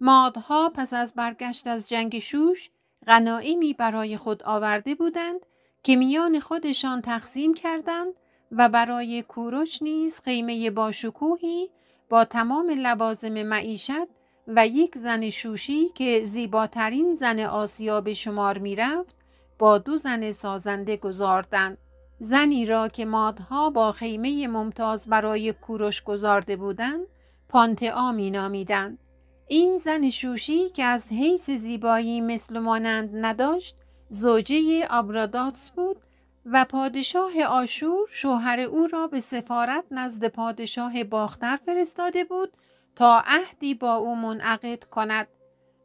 مادها پس از برگشت از جنگ شوش غنائمی برای خود آورده بودند که میان خودشان تقسیم کردند و برای کوروش نیز خیمه باشکوهی با تمام لوازم معیشت و یک زن شوشی که زیباترین زن آسیا به شمار میرفت با دو زن سازنده گذاردند زنی را که مادها با خیمه ممتاز برای کوروش گذارده بودند پانتعا نامیدند. این زن شوشی که از حیث زیبایی مثل مانند نداشت زوجه آبراداتس بود و پادشاه آشور شوهر او را به سفارت نزد پادشاه باختر فرستاده بود تا عهدی با او منعقد کند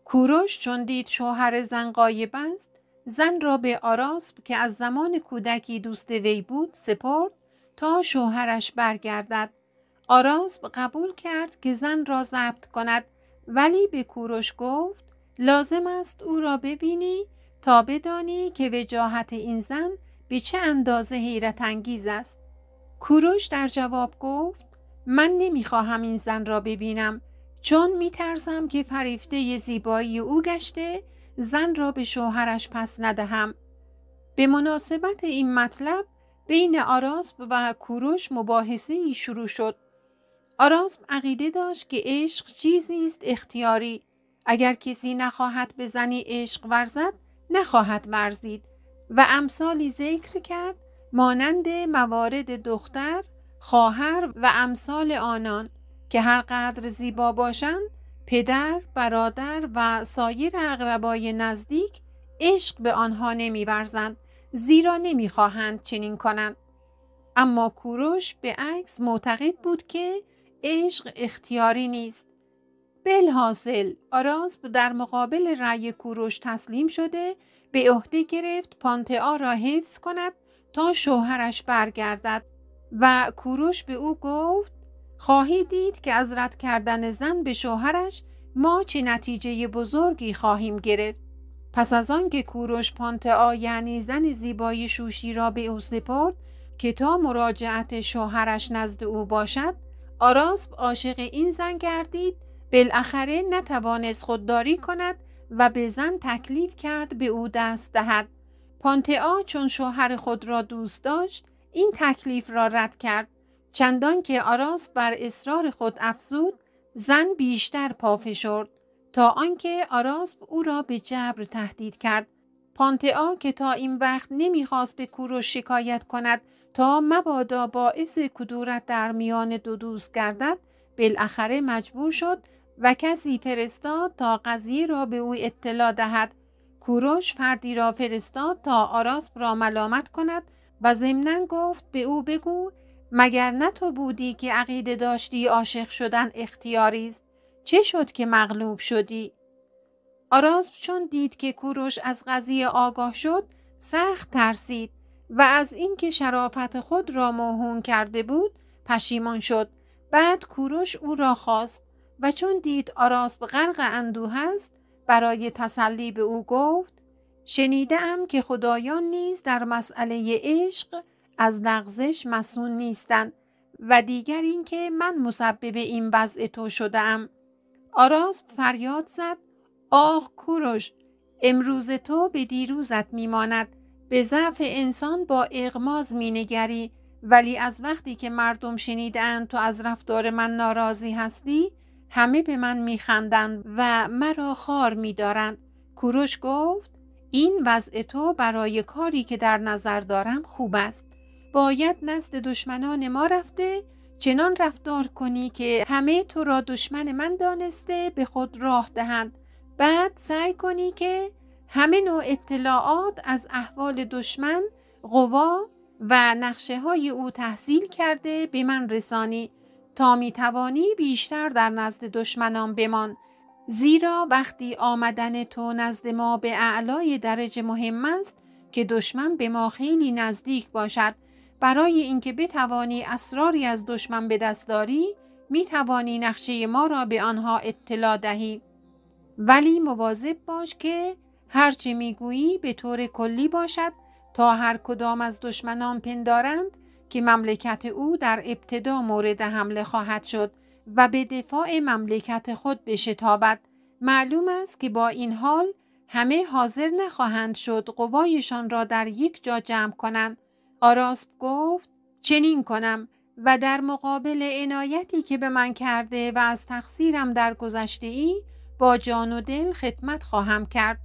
کوروش چون دید شوهر زن قایب است زن را به آراسب که از زمان کودکی دوست وی بود سپرد تا شوهرش برگردد آراسب قبول کرد که زن را ضبط کند ولی به کوروش گفت لازم است او را ببینی تا بدانی که وجاهت این زن به چه اندازه حیرت انگیز است کوروش در جواب گفت من نمیخواهم این زن را ببینم چون میترسم که فریفته زیبایی او گشته زن را به شوهرش پس ندهم به مناسبت این مطلب بین آراسب و کوروش مباحثه ای شروع شد آراسم عقیده داشت که عشق چیزی است اختیاری اگر کسی نخواهد به زنی عشق ورزد نخواهد ورزید و امثالی ذکر کرد مانند موارد دختر خواهر و امثال آنان که هر قدر زیبا باشند پدر برادر و سایر اقربای نزدیک عشق به آنها نمیورزند زیرا نمیخواهند چنین کنند اما کوروش به عکس معتقد بود که عشق اختیاری نیست بلحاصل آراسب در مقابل رأی کوروش تسلیم شده به عهده گرفت پانتعا را حفظ کند تا شوهرش برگردد و کوروش به او گفت خواهی دید که از رد کردن زن به شوهرش ما چه نتیجه بزرگی خواهیم گرفت پس از آنکه کوروش پانتعا یعنی زن زیبای شوشی را به او سپرد که تا مراجعت شوهرش نزد او باشد آراسب عاشق این زن گردید بالاخره نتوانست خودداری کند و به زن تکلیف کرد به او دست دهد پانتئا چون شوهر خود را دوست داشت این تکلیف را رد کرد چندان که آراس بر اصرار خود افزود زن بیشتر پافشرد تا آنکه آراسب او را به جبر تهدید کرد پانتئا که تا این وقت نمیخواست به کوروش شکایت کند تا مبادا باعث کدورت در میان دو دوست گردد بالاخره مجبور شد و کسی فرستاد تا قضیه را به او اطلاع دهد کوروش فردی را فرستاد تا آراسپ را ملامت کند و ضمنا گفت به او بگو مگر نه تو بودی که عقیده داشتی عاشق شدن اختیاری است چه شد که مغلوب شدی آراسپ چون دید که کوروش از قضیه آگاه شد سخت ترسید و از اینکه شرافت خود را موهون کرده بود پشیمان شد بعد کوروش او را خواست و چون دید آراسب غرق اندوه است برای تسلی به او گفت ام که خدایان نیز در مسئله عشق از لغزش مسون نیستند و دیگر اینکه من مسبب این وضع تو شده ام آراسب فریاد زد آخ کوروش امروز تو به دیروزت میماند به ضعف انسان با اغماز مینگری ولی از وقتی که مردم شنیدند تو از رفتار من ناراضی هستی همه به من میخندند و مرا خار میدارند کوروش گفت این وضع تو برای کاری که در نظر دارم خوب است باید نزد دشمنان ما رفته چنان رفتار کنی که همه تو را دشمن من دانسته به خود راه دهند بعد سعی کنی که همه نوع اطلاعات از احوال دشمن، قوا و نقشه های او تحصیل کرده به من رسانی تا می توانی بیشتر در نزد دشمنان بمان زیرا وقتی آمدن تو نزد ما به اعلای درجه مهم است که دشمن به ما خیلی نزدیک باشد برای اینکه بتوانی اسراری از دشمن به دست داری می توانی نقشه ما را به آنها اطلاع دهی ولی مواظب باش که هرچه میگویی به طور کلی باشد تا هر کدام از دشمنان پندارند که مملکت او در ابتدا مورد حمله خواهد شد و به دفاع مملکت خود بشتابد معلوم است که با این حال همه حاضر نخواهند شد قوایشان را در یک جا جمع کنند آراسب گفت چنین کنم و در مقابل عنایتی که به من کرده و از تقصیرم در گذشته ای با جان و دل خدمت خواهم کرد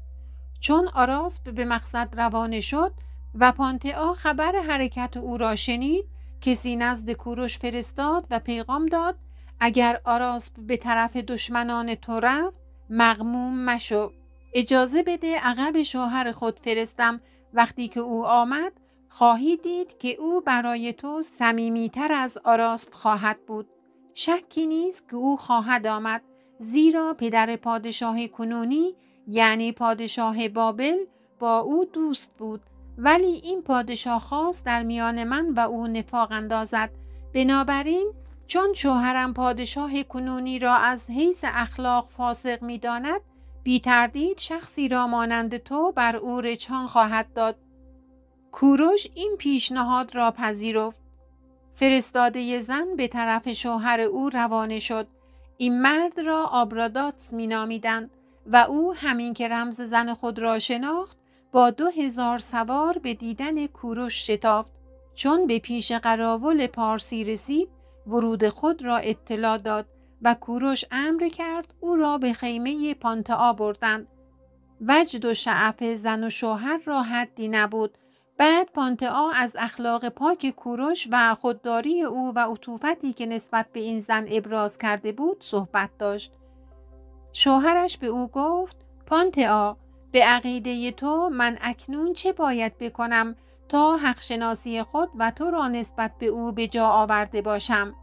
چون آراس به مقصد روانه شد و پانتئا خبر حرکت او را شنید کسی نزد کوروش فرستاد و پیغام داد اگر آراسپ به طرف دشمنان تو رفت مغموم مشو اجازه بده عقب شوهر خود فرستم وقتی که او آمد خواهی دید که او برای تو صمیمیتر از آراسپ خواهد بود شکی نیست که او خواهد آمد زیرا پدر پادشاه کنونی یعنی پادشاه بابل با او دوست بود ولی این پادشاه خاص در میان من و او نفاق اندازد بنابراین چون شوهرم پادشاه کنونی را از حیث اخلاق فاسق می داند بی تردید شخصی را مانند تو بر او رچان خواهد داد کوروش این پیشنهاد را پذیرفت فرستاده زن به طرف شوهر او روانه شد این مرد را آبراداتس مینامیدند و او همین که رمز زن خود را شناخت با دو هزار سوار به دیدن کوروش شتافت چون به پیش قراول پارسی رسید ورود خود را اطلاع داد و کوروش امر کرد او را به خیمه پانتعا بردند وجد و شعف زن و شوهر را حدی نبود بعد پانتعا از اخلاق پاک کوروش و خودداری او و عطوفتی که نسبت به این زن ابراز کرده بود صحبت داشت شوهرش به او گفت پانتئا به عقیده تو من اکنون چه باید بکنم تا حقشناسی خود و تو را نسبت به او به جا آورده باشم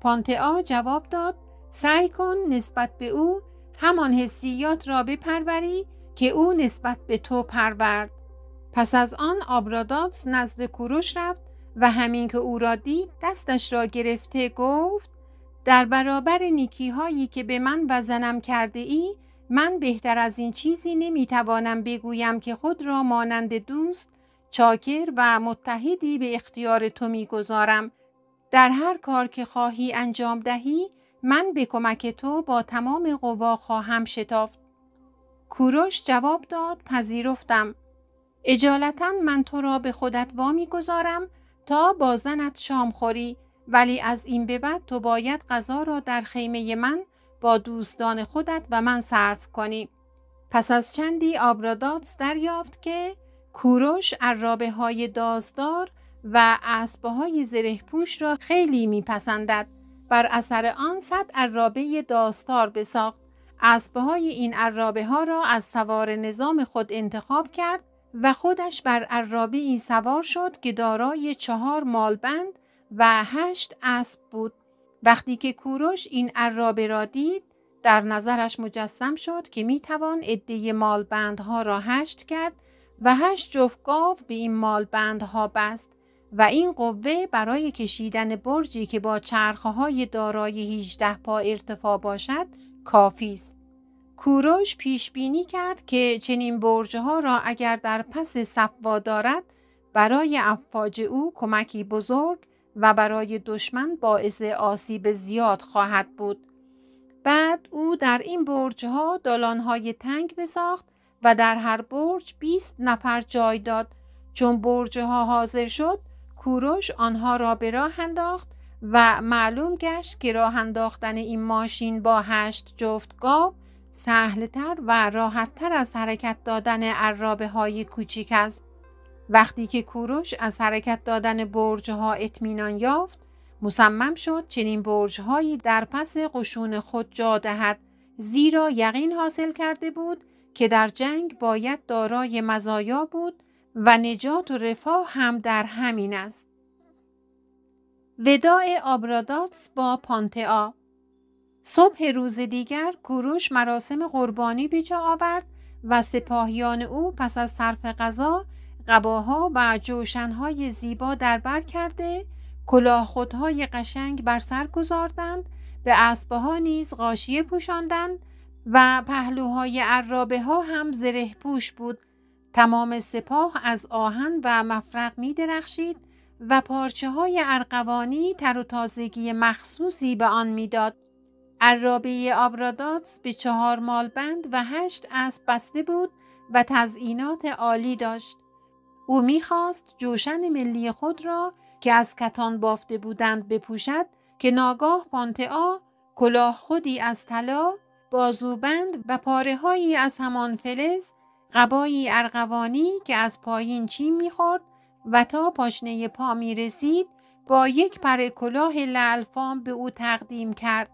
پانتئا جواب داد سعی کن نسبت به او همان حسیات را بپروری که او نسبت به تو پرورد پس از آن آبراداتس نزد کوروش رفت و همین که او را دید دستش را گرفته گفت در برابر نیکی هایی که به من وزنم کرده ای من بهتر از این چیزی نمیتوانم بگویم که خود را مانند دوست چاکر و متحدی به اختیار تو میگذارم در هر کار که خواهی انجام دهی من به کمک تو با تمام قوا خواهم شتافت کوروش جواب داد پذیرفتم اجالتا من تو را به خودت وا میگذارم تا با زنت شام خوری ولی از این به بعد تو باید غذا را در خیمه من با دوستان خودت و من صرف کنی پس از چندی آبراداتس دریافت که کوروش عرابه های دازدار و اسبهای های زره پوش را خیلی میپسندد بر اثر آن صد عرابه داستار بساخت اسبهای های این عرابه ها را از سوار نظام خود انتخاب کرد و خودش بر عرابه ای سوار شد که دارای چهار مالبند و هشت اسب بود وقتی که کوروش این عرابه را دید در نظرش مجسم شد که می توان عده مالبندها را هشت کرد و هشت جفت گاو به این مالبندها بست و این قوه برای کشیدن برجی که با چرخهای دارای 18 پا ارتفاع باشد کافی است کوروش پیش بینی کرد که چنین برجها را اگر در پس صفوا دارد برای افواج او کمکی بزرگ و برای دشمن باعث آسیب زیاد خواهد بود. بعد او در این برج ها دالان های تنگ بساخت و در هر برج 20 نفر جای داد چون برج ها حاضر شد کوروش آنها را به راه انداخت و معلوم گشت که راه انداختن این ماشین با هشت جفت گاو سهلتر و راحتتر از حرکت دادن عرابه های کوچیک است. وقتی که کوروش از حرکت دادن برجها اطمینان یافت مصمم شد چنین برجهایی در پس قشون خود جا دهد زیرا یقین حاصل کرده بود که در جنگ باید دارای مزایا بود و نجات و رفاه هم در همین است وداع آبراداتس با پانتا صبح روز دیگر کوروش مراسم قربانی به جا آورد و سپاهیان او پس از صرف غذا قباها و جوشنهای زیبا در بر کرده کلاهخودهای قشنگ بر سر گذاردند به اسبها نیز قاشیه پوشاندند و پهلوهای عرابه ها هم زره پوش بود تمام سپاه از آهن و مفرق می درخشید و پارچه های ارقوانی تر و تازگی مخصوصی به آن میداد. عرابه آبراداتس به چهار مال بند و هشت اسب بسته بود و تزئینات عالی داشت. او میخواست جوشن ملی خود را که از کتان بافته بودند بپوشد که ناگاه پانتعا کلاه خودی از طلا بازوبند و پاره از همان فلز قبایی ارغوانی که از پایین چین میخورد و تا پاشنه پا می رسید با یک پر کلاه لالفام به او تقدیم کرد.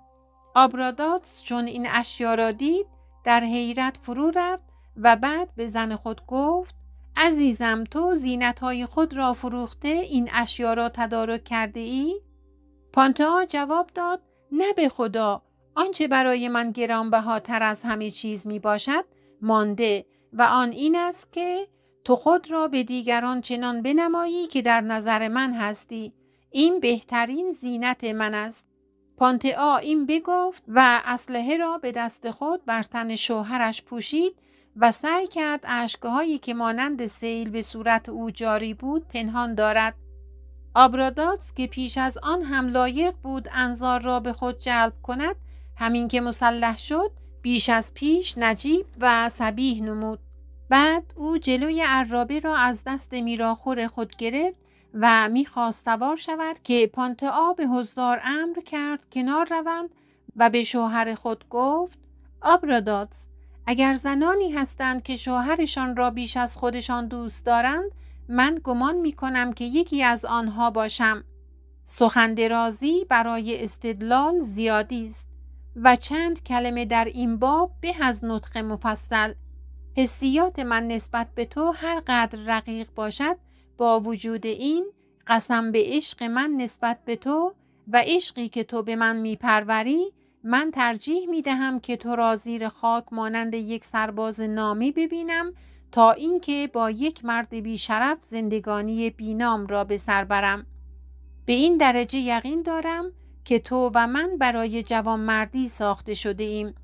آبراداتس چون این اشیا را دید در حیرت فرو رفت و بعد به زن خود گفت عزیزم تو زینت های خود را فروخته این اشیا را تدارک کرده ای؟ پانتا جواب داد نه به خدا آنچه برای من گرانبهاتر از همه چیز می باشد مانده و آن این است که تو خود را به دیگران چنان بنمایی که در نظر من هستی این بهترین زینت من است پانتعا این بگفت و اسلحه را به دست خود بر تن شوهرش پوشید و سعی کرد اشکهایی که مانند سیل به صورت او جاری بود پنهان دارد. آبراداتس که پیش از آن هم لایق بود انظار را به خود جلب کند همین که مسلح شد بیش از پیش نجیب و سبیه نمود. بعد او جلوی عرابی را از دست میراخور خود گرفت و میخواست سوار شود که پانتعا به حضار امر کرد کنار روند و به شوهر خود گفت آبراداتس اگر زنانی هستند که شوهرشان را بیش از خودشان دوست دارند من گمان می کنم که یکی از آنها باشم سخندرازی برای استدلال زیادی است و چند کلمه در این باب به از نطق مفصل حسیات من نسبت به تو هر قدر رقیق باشد با وجود این قسم به عشق من نسبت به تو و عشقی که تو به من میپروری من ترجیح می دهم که تو را زیر خاک مانند یک سرباز نامی ببینم تا اینکه با یک مرد شرف زندگانی بینام را به سر برم به این درجه یقین دارم که تو و من برای جوانمردی ساخته شده ایم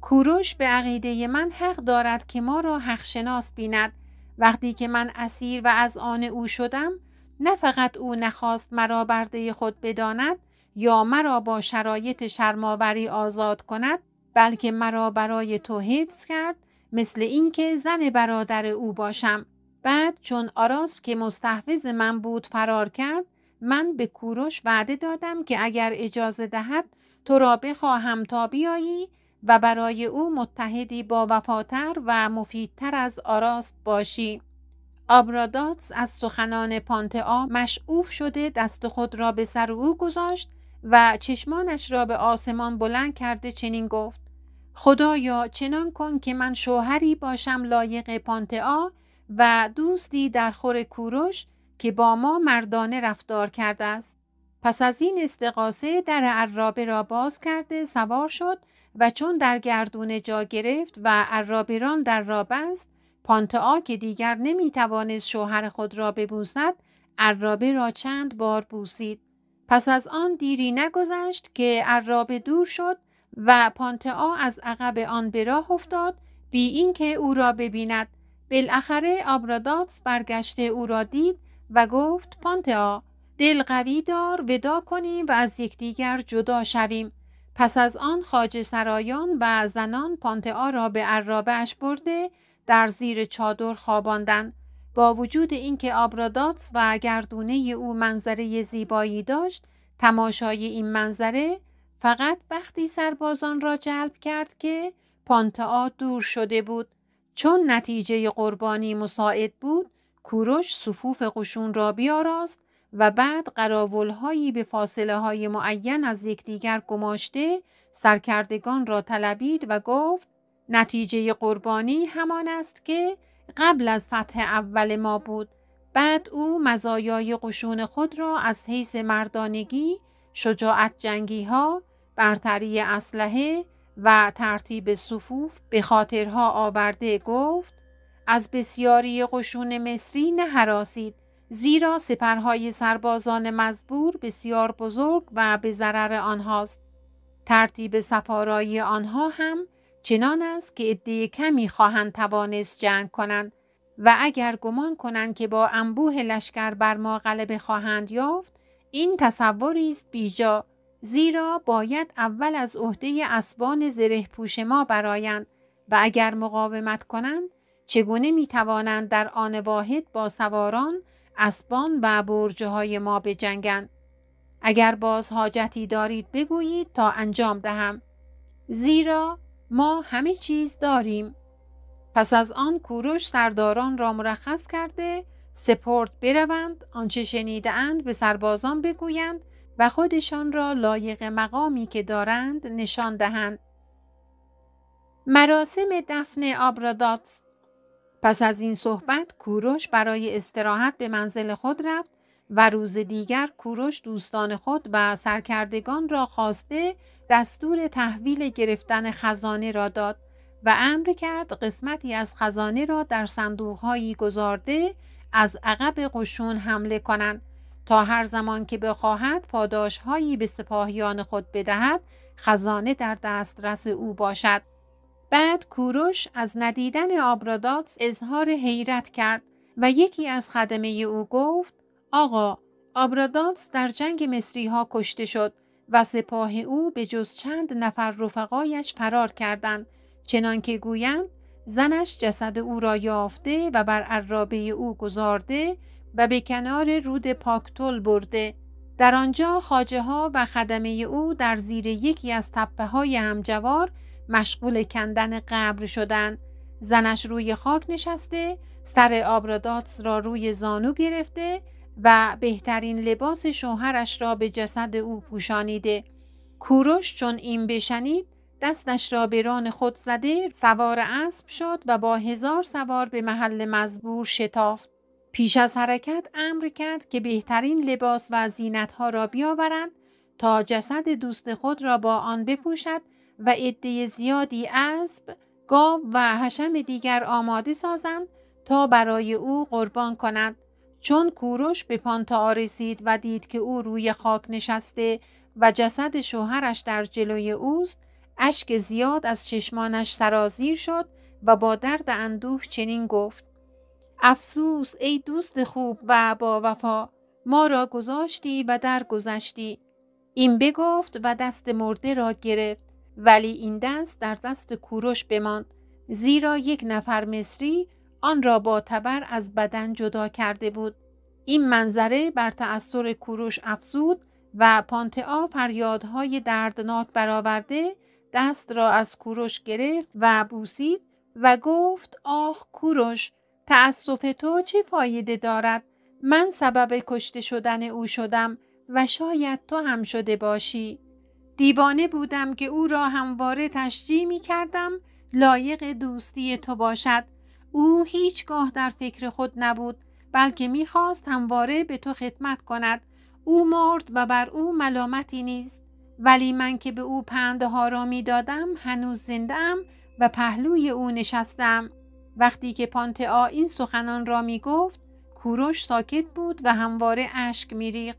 کوروش به عقیده من حق دارد که ما را حقشناس بیند وقتی که من اسیر و از آن او شدم نه فقط او نخواست مرا برده خود بداند یا مرا با شرایط شرماوری آزاد کند بلکه مرا برای تو حفظ کرد مثل اینکه زن برادر او باشم بعد چون آراسپ که مستحفظ من بود فرار کرد من به کوروش وعده دادم که اگر اجازه دهد تو را بخواهم تا بیایی و برای او متحدی با وفاتر و مفیدتر از آراسپ باشی آبراداتس از سخنان پانتعا مشعوف شده دست خود را به سر او گذاشت و چشمانش را به آسمان بلند کرده چنین گفت خدایا چنان کن که من شوهری باشم لایق پانتعا و دوستی در خور کوروش که با ما مردانه رفتار کرده است پس از این استقاسه در عرابه را باز کرده سوار شد و چون در گردون جا گرفت و عرابران در را بست پانتعا که دیگر نمیتوانست شوهر خود را ببوسد عرابه را چند بار بوسید پس از آن دیری نگذشت که عراب دور شد و پانتعا از عقب آن به راه افتاد بی اینکه او را ببیند بالاخره آبراداتس برگشته او را دید و گفت پانتعا دل قوی دار ودا کنیم و از یکدیگر جدا شویم پس از آن خاج سرایان و زنان پانتعا را به عرابش برده در زیر چادر خواباندند با وجود اینکه آبراداتس و گردونه او منظره زیبایی داشت تماشای این منظره فقط وقتی سربازان را جلب کرد که پانتعا دور شده بود چون نتیجه قربانی مساعد بود کوروش صفوف قشون را بیاراست و بعد قراولهایی به فاصله های معین از یکدیگر گماشته سرکردگان را طلبید و گفت نتیجه قربانی همان است که قبل از فتح اول ما بود بعد او مزایای قشون خود را از حیث مردانگی، شجاعت جنگی ها، برتری اسلحه و ترتیب صفوف به خاطرها آورده گفت از بسیاری قشون مصری نهراسید زیرا سپرهای سربازان مزبور بسیار بزرگ و به ضرر آنهاست ترتیب سفارایی آنها هم چنان است که عده کمی خواهند توانست جنگ کنند و اگر گمان کنند که با انبوه لشکر بر ما غلبه خواهند یافت این تصوری است بیجا زیرا باید اول از عهده اسبان زره پوش ما برایند و اگر مقاومت کنند چگونه می توانند در آن واحد با سواران اسبان و برجه های ما بجنگند اگر باز حاجتی دارید بگویید تا انجام دهم زیرا ما همه چیز داریم پس از آن کوروش سرداران را مرخص کرده سپورت بروند آنچه شنیدهاند به سربازان بگویند و خودشان را لایق مقامی که دارند نشان دهند مراسم دفن آبراداتس پس از این صحبت کوروش برای استراحت به منزل خود رفت و روز دیگر کوروش دوستان خود و سرکردگان را خواسته دستور تحویل گرفتن خزانه را داد و امر کرد قسمتی از خزانه را در صندوقهایی گذارده از عقب قشون حمله کنند تا هر زمان که بخواهد پاداشهایی به سپاهیان خود بدهد خزانه در دسترس او باشد بعد کوروش از ندیدن آبراداتس اظهار حیرت کرد و یکی از خدمه او گفت آقا آبراداتس در جنگ مصری ها کشته شد و سپاه او به جز چند نفر رفقایش فرار کردند چنانکه گویند زنش جسد او را یافته و بر عرابه او گذارده و به کنار رود پاکتول برده در آنجا خاجه ها و خدمه او در زیر یکی از تپه های همجوار مشغول کندن قبر شدند زنش روی خاک نشسته سر آبراداتس را روی زانو گرفته و بهترین لباس شوهرش را به جسد او پوشانیده کوروش چون این بشنید دستش را به ران خود زده سوار اسب شد و با هزار سوار به محل مزبور شتافت پیش از حرکت امر کرد که بهترین لباس و ها را بیاورند تا جسد دوست خود را با آن بپوشد و عده زیادی اسب گاو و حشم دیگر آماده سازند تا برای او قربان کند چون کوروش به پانتا رسید و دید که او روی خاک نشسته و جسد شوهرش در جلوی اوست اشک زیاد از چشمانش سرازیر شد و با درد اندوه چنین گفت افسوس ای دوست خوب و با وفا ما را گذاشتی و درگذشتی این بگفت و دست مرده را گرفت ولی این دست در دست کوروش بماند زیرا یک نفر مصری آن را با تبر از بدن جدا کرده بود. این منظره بر تأثیر کوروش افزود و پانتعا فریادهای دردناک برآورده دست را از کوروش گرفت و بوسید و گفت آخ کوروش تأسف تو چه فایده دارد من سبب کشته شدن او شدم و شاید تو هم شده باشی دیوانه بودم که او را همواره تشجیح می کردم لایق دوستی تو باشد او هیچگاه در فکر خود نبود بلکه میخواست همواره به تو خدمت کند او مرد و بر او ملامتی نیست ولی من که به او پنده ها را میدادم هنوز زنده ام و پهلوی او نشستم وقتی که پانتعا این سخنان را می گفت کوروش ساکت بود و همواره اشک میریخت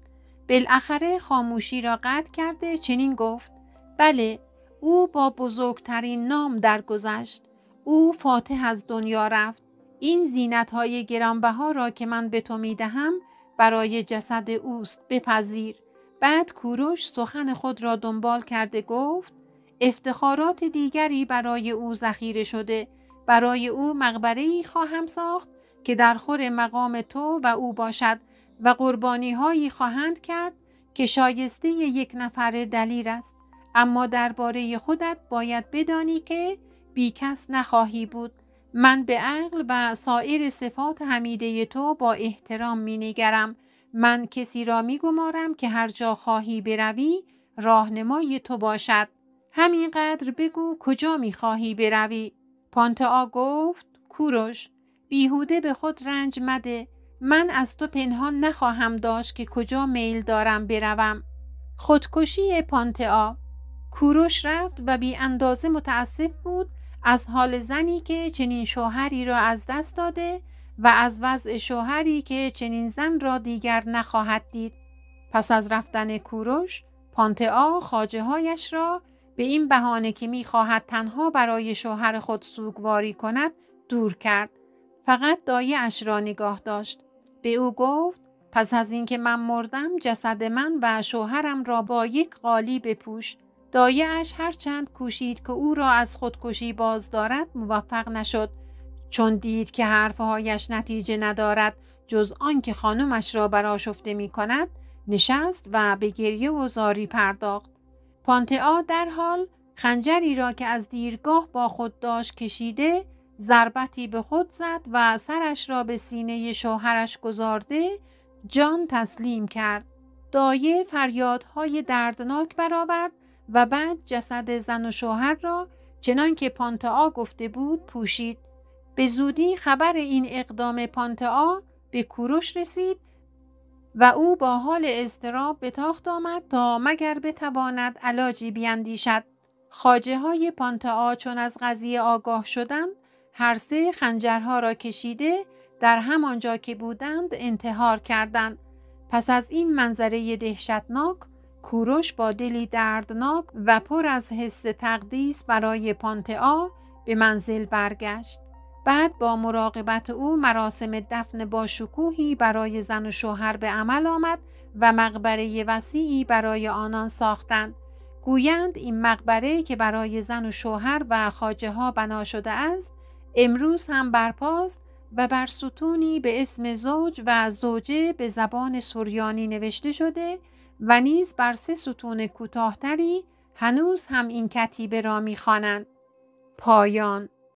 بالاخره خاموشی را قطع کرده چنین گفت بله او با بزرگترین نام درگذشت او فاتح از دنیا رفت این زینت های گرانبها را که من به تو می دهم برای جسد اوست بپذیر بعد کوروش سخن خود را دنبال کرده گفت افتخارات دیگری برای او ذخیره شده برای او مقبره ای خواهم ساخت که در خور مقام تو و او باشد و قربانی هایی خواهند کرد که شایسته یک نفر دلیر است اما درباره خودت باید بدانی که بیکس نخواهی بود من به عقل و سایر صفات حمیده تو با احترام می نگرم. من کسی را می گمارم که هر جا خواهی بروی راهنمای تو باشد. همینقدر بگو کجا می خواهی بروی؟ پانتعا گفت کوروش بیهوده به خود رنج مده من از تو پنهان نخواهم داشت که کجا میل دارم بروم. خودکشی پانتعا کوروش رفت و بی اندازه متاسف بود از حال زنی که چنین شوهری را از دست داده و از وضع شوهری که چنین زن را دیگر نخواهد دید پس از رفتن کوروش پانتعا خاجه هایش را به این بهانه که میخواهد تنها برای شوهر خود سوگواری کند دور کرد فقط دایه اش را نگاه داشت به او گفت پس از اینکه من مردم جسد من و شوهرم را با یک قالی بپوش هر هرچند کوشید که او را از خودکشی باز دارد موفق نشد چون دید که حرفهایش نتیجه ندارد جز آنکه خانمش را برآشفته می کند نشست و به گریه و زاری پرداخت پانتعا در حال خنجری را که از دیرگاه با خود داشت کشیده ضربتی به خود زد و سرش را به سینه شوهرش گذارده جان تسلیم کرد دایه فریادهای دردناک برآورد و بعد جسد زن و شوهر را چنان که پانتعا گفته بود پوشید به زودی خبر این اقدام پانتعا به کوروش رسید و او با حال اضطراب به تاخت آمد تا مگر بتواند علاجی بیندیشد خاجه های پانتعا چون از قضیه آگاه شدند هر سه خنجرها را کشیده در همانجا که بودند انتحار کردند پس از این منظره دهشتناک کوروش با دلی دردناک و پر از حس تقدیس برای پانتعا به منزل برگشت. بعد با مراقبت او مراسم دفن با شکوهی برای زن و شوهر به عمل آمد و مقبره وسیعی برای آنان ساختند. گویند این مقبره که برای زن و شوهر و خاجه ها بنا شده است امروز هم برپاست و بر ستونی به اسم زوج و زوجه به زبان سوریانی نوشته شده و نیز بر سه ستون کوتاهتری هنوز هم این کتیبه را میخوانند پایان